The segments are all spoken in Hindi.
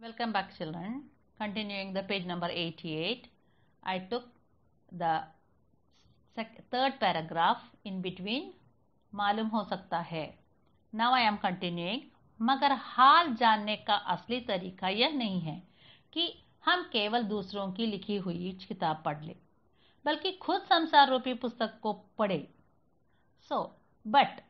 Welcome back children. Continuing the page number 88, I took the third paragraph in between मालूम हो सकता है नाउ आई एम कंटिन्यूइंग मगर हाल जानने का असली तरीका यह नहीं है कि हम केवल दूसरों की लिखी हुई किताब पढ़ लें बल्कि खुद संसार रूपी पुस्तक को पढ़े so but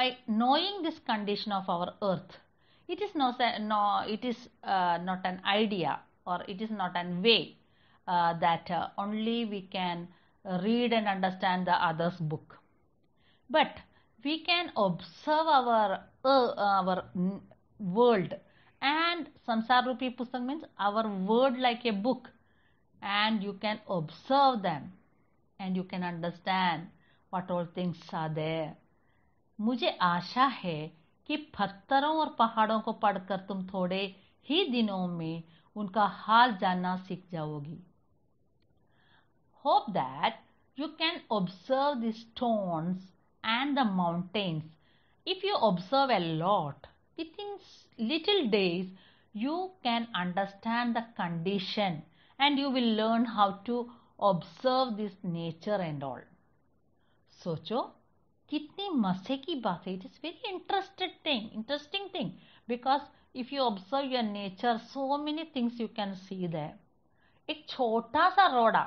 by knowing this condition of our earth it is no, no it is uh, not an idea or it is not an way uh, that uh, only we can read and understand the other's book but we can observe our uh, our world and Rupi pustak means our world like a book and you can observe them and you can understand what all things are there मुझे आशा है कि पत्थरों और पहाड़ों को पढ़कर तुम थोड़े ही दिनों में उनका हाल जानना सीख जाओगी hope that you can observe the stones and the mountains if you observe a lot with in little days you can understand the condition and you will learn how to observe this nature and all सोचो कितनी मजे की बात है it is very interested thing interesting thing because if you observe your nature so many things you can see the एक छोटा सा रोड़ा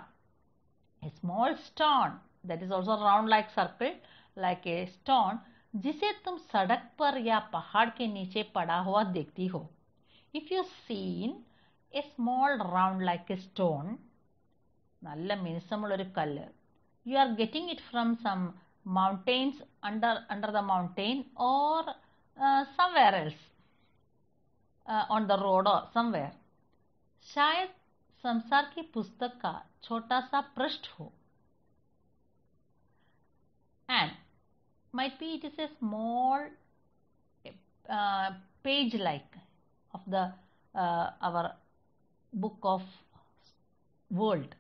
ए small stone that is also round like circle like a stone जिसे तुम सड़क पर या पहाड़ के नीचे पड़ा हुआ देखती हो if you seen a small round like a stone നല്ല മിനുസമുള്ളൊരു കല്ല് you are getting it from some mountains under under the mountain or uh, somewhere else uh, on the road or somewhere शायद संसार की पुस्तक का and might be it is a small uh, page like of the our book of world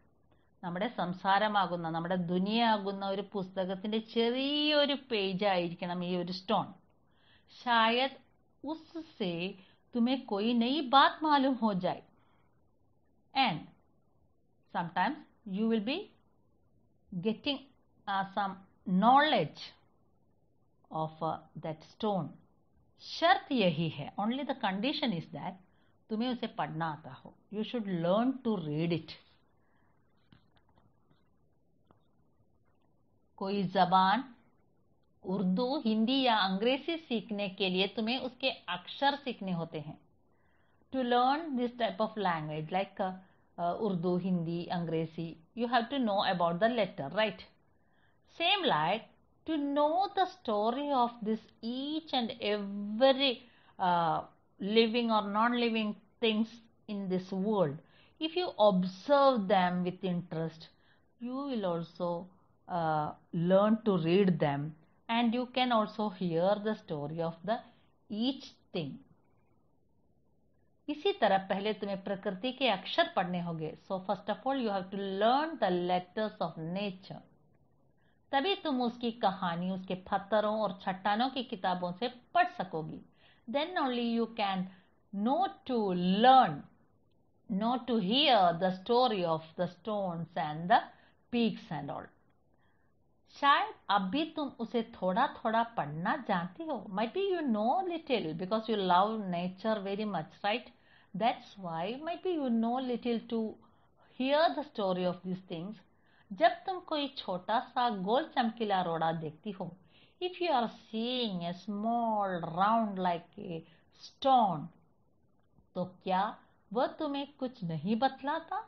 നമ്മുടെ സംസാരമാകുന്ന നമ്മുടെ ദുനിയാകുന്ന ഒരു പുസ്തകത്തിന്റെ ചെറിയൊരു പേജ് ആയിരിക്കണം ഈ ഒരു സ്റ്റോൺ ശായത് ഉസ്സെ തുമേ കൊയ് നയി ബാത് മാലൂം ഹോ ജായ് and sometimes you will be getting some knowledge of that stone शर्त यही है only the condition is that तुम्हें उसे पढ़ना आता हो you should learn to read it कोई जबान उर्दू हिंदी या अंग्रेजी सीखने के लिए तुम्हें उसके अक्षर सीखने होते हैं to learn this type of language like Urdu Hindi अंग्रेजी you have to know about the letter right same like to know the story of this each and every living और non living things in this world if you observe them with interest you will also Uh, learn to read them and you can also hear the story of the each thing इसी तरह पहले तुम्हें प्रकृति के अक्षर पढ़ने होंगे so first of all you have to learn the letters of nature तभी तुम उसकी कहानी उसके पत्थरों और चट्टानों की किताबों से पढ़ सकोगी then only you can know to learn know to hear the story of the stones and the peaks and all शायद अभी तुम उसे थोड़ा थोड़ा पढ़ना जानती हो maybe you know little because you love nature very much right that's why maybe you know little to hear the story of this things जब तुम कोई छोटा सा गोल चमकीला रोड़ा देखती हो if you are seeing a small round like a stone तो क्या वह तुम्हें कुछ नहीं बतलाता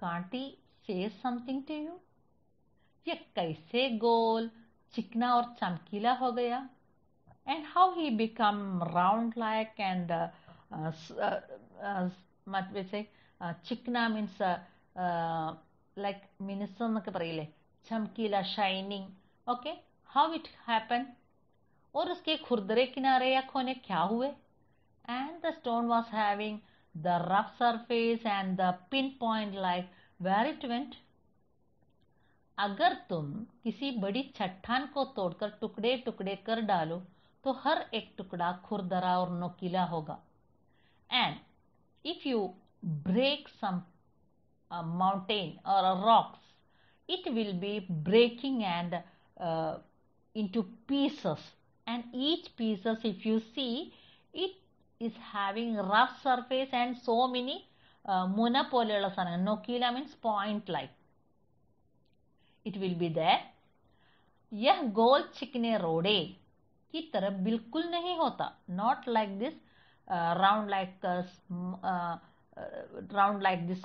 कांटी से समथिंग टू यू ये कैसे गोल चिकना और चमकीला हो गया and how he become round like and मत वैसे uh, चिकना मीन्स लाइक मिनस चमकीला shining okay how it happen और उसके खुरदरे किनारे या खोने क्या हुए एंड द स्टोन वॉज है rough surface and the pin point like where it went अगर तुम किसी बड़ी चट्टान को तोड़कर टुकड़े टुकड़े कर डालो तो हर एक टुकड़ा खुरदरा और नोकीला होगा and if you break some mountain और rocks it will be breaking and into pieces and each pieces if you see it is having rough surface and so many മുന പോലെയുള്ള സാധനങ്ങൾ നൊക്കീല means point like it will be there यह गोल चिकने रोडे की तरह बिल्कुल नहीं होता not like this round like round like this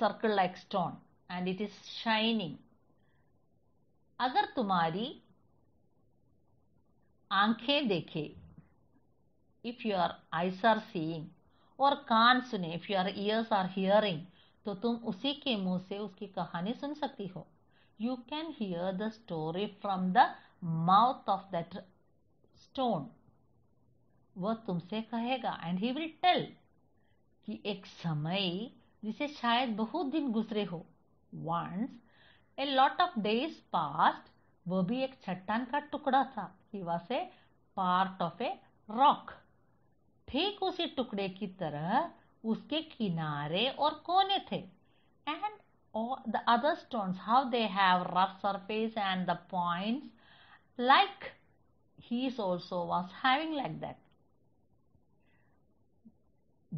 circle like stone and it is shining अगर तुम्हारी आंखें देखे if you are eyes are seeing और कान सुने इफ ईयर्स आर हियरिंग तो तुम उसी के मुंह से उसकी कहानी सुन सकती हो you can hear the story from the mouth of that stone वह तुमसे कहेगा एंड ही विल टेल कि एक समय जिसे शायद बहुत दिन गुजरे हो once a lot of days past वह भी एक चट्टान का टुकड़ा था he was a part of a rock ठीक उसी टुकड़े की तरह उसके किनारे और कोने थे and the other stones how they have rough surface and the points like his also was having like that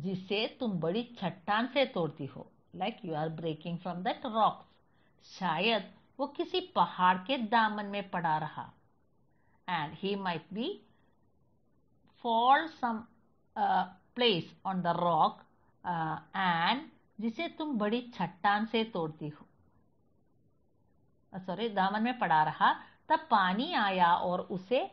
जिसे तुम बड़ी चट्टान से तोड़ती हो like you are breaking from that rocks शायद वो किसी पहाड़ के दामन में पड़ा रहा and he might be fall some place on the rock and जिसे तुम बड़ी छट्टान से तोड़ती हो सॉरी uh, दामन में पड़ा रहा तब पानी आया और उसे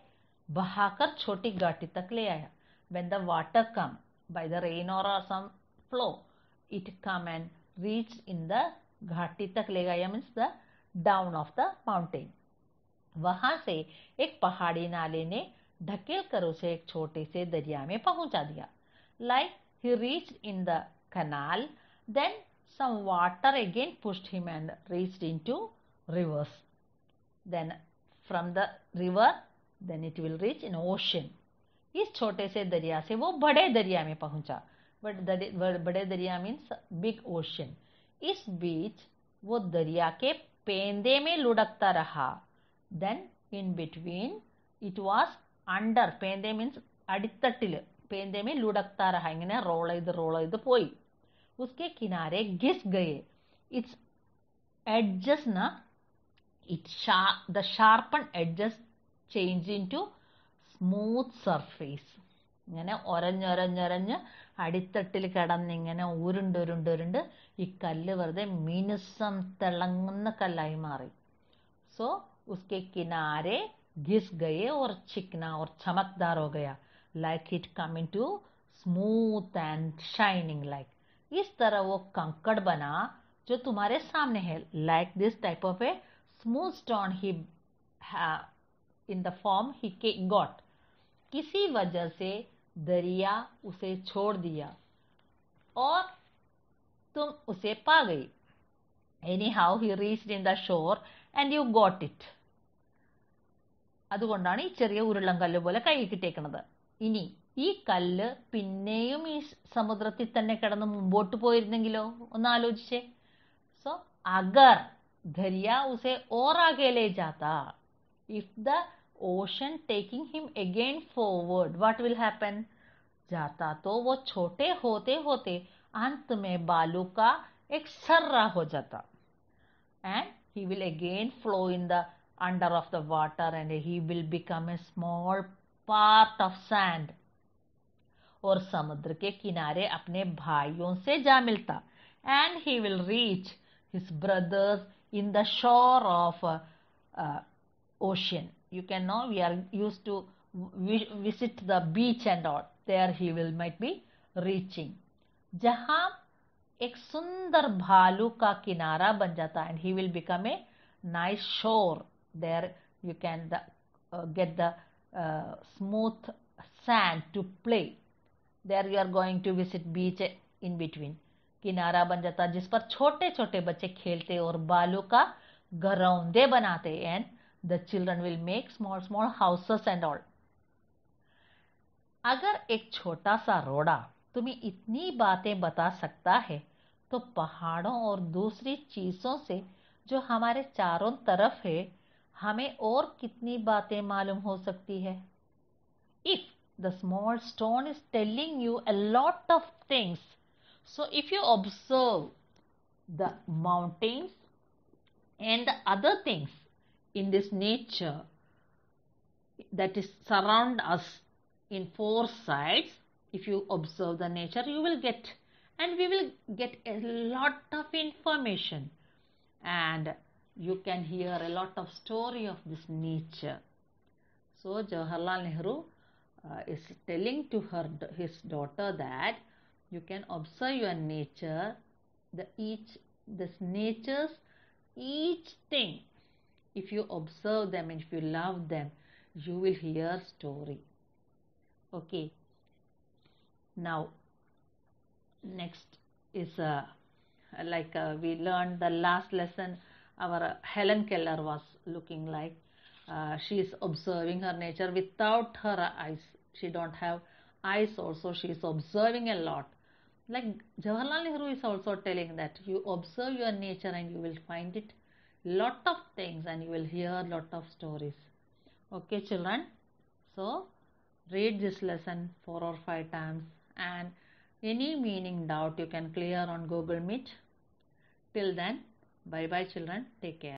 बहाकर छोटी घाटी तक ले आया when the water come by the rain और some flow it come and reach in the ghati तक ले गया means the down of the mountain वहां से एक पहाड़ी नाले ने ढकेल कर उसे एक छोटे से दरिया में पहुंचा दिया like he reach in the then some water again pushed him and reach into rivers then from the river then it will reach in ocean इस छोटे से दरिया से वो बड़े दरिया में पहुंचा बट बड़े दरिया मीन्स बिग ओशन इस बीच वो दरिया के पेंदे में लुढ़कता रहा then in between it was under പേന്തെ മീൻസ് അടിത്തട്ടിൽ പേന്തെ മീൻ റഹ ഇങ്ങനെ റോൾ ചെയ്ത് റോൾ ചെയ്ത് പോയി ഉസ്കെ കിനാരെ ഗിസ് ഗയെ ഇറ്റ്സ് എഡ്ജസ് ന it the sharpen edges change into smooth surface ഇങ്ങനെ ഒരഞ്ഞൊരഞ്ഞൊരഞ്ഞ് അടിത്തട്ടിൽ കിടന്നിങ്ങനെ ഉരുണ്ട് ഈ കല്ല് വെറുതെ മിനുസം തിളങ്ങുന്ന കല്ലായി മാറി സോ ഉസ്കെ കിനാരെ घिस गए और चिकना और चमकदार हो गया like it into smooth and shining like इस तरह वो कंकड़ बना जो तुम्हारे सामने है like this type of a smooth stone he in the form he के गॉट किसी वजह से दरिया उसे छोड़ दिया और तुम उसे पा गई anyhow he reach in the shore and you got it അതുകൊണ്ടാണ് ഈ ചെറിയ ഉരുളൻകല്ല് പോലെ കൈ കിട്ടിയേക്കുന്നത് ഇനി ഈ കല്ല് പിന്നെയും ഈ സമുദ്രത്തിൽ തന്നെ കിടന്ന് മുമ്പോട്ട് പോയിരുന്നെങ്കിലോ ഒന്ന് ആലോചിച്ചേ സോ അഗർ ദരിയ ഉസെ ഓർ അകേലേ ജാത്ത if the ocean taking him again forward what will happen जाता तो वो छोटे होते होते अंत में बालू का एक सर्रा हो जाता and he will again flow in the under of the water and he will become a small part of sand और समुद्र के किनारे अपने भाइयों से जा मिलता and he will reach his brothers in the shore of ocean you can know we are use to visit the beach and all there he will might be reaching जहाँ एक सुंदर भालू का किनारा बन जाता and he will become a nice shore there you can the, uh, get the uh, smooth sand to play there you are going to visit beach in between किनारा बन जाता जिस पर छोटे छोटे बच्चे खेलते और बालों का घरौंदे बनाते and the children will make small small houses and all अगर एक छोटा सा रोड़ा तुम्हें इतनी बातें बता सकता है तो पहाड़ों और दूसरी चीज़ों से जो हमारे चारों तरफ है हमें और कितनी बातें मालूम हो सकती है if the small stone is telling you a lot of things. So if you observe the mountains and the other things in this nature that is surround us in four sides, if you observe the nature, you will get and we will get a lot of information and you can hear a lot of story of this nature. So Jawaharlal Nehru uh, is telling to her his daughter that you can observe your nature, the each this nature's each thing. If you observe them and if you love them, you will hear story. Okay. Now, next is uh, like uh, we learned the last lesson our Helen Keller was looking like. Uh, she is observing her nature without her eyes. She don't have eyes also. She is observing a lot. Like Jawaharlal Nehru is also telling that you observe your nature and you will find it lot of things and you will hear lot of stories. Okay children. So read this lesson four or five times and any meaning doubt you can clear on Google Meet. Till then Bye bye children. Take care.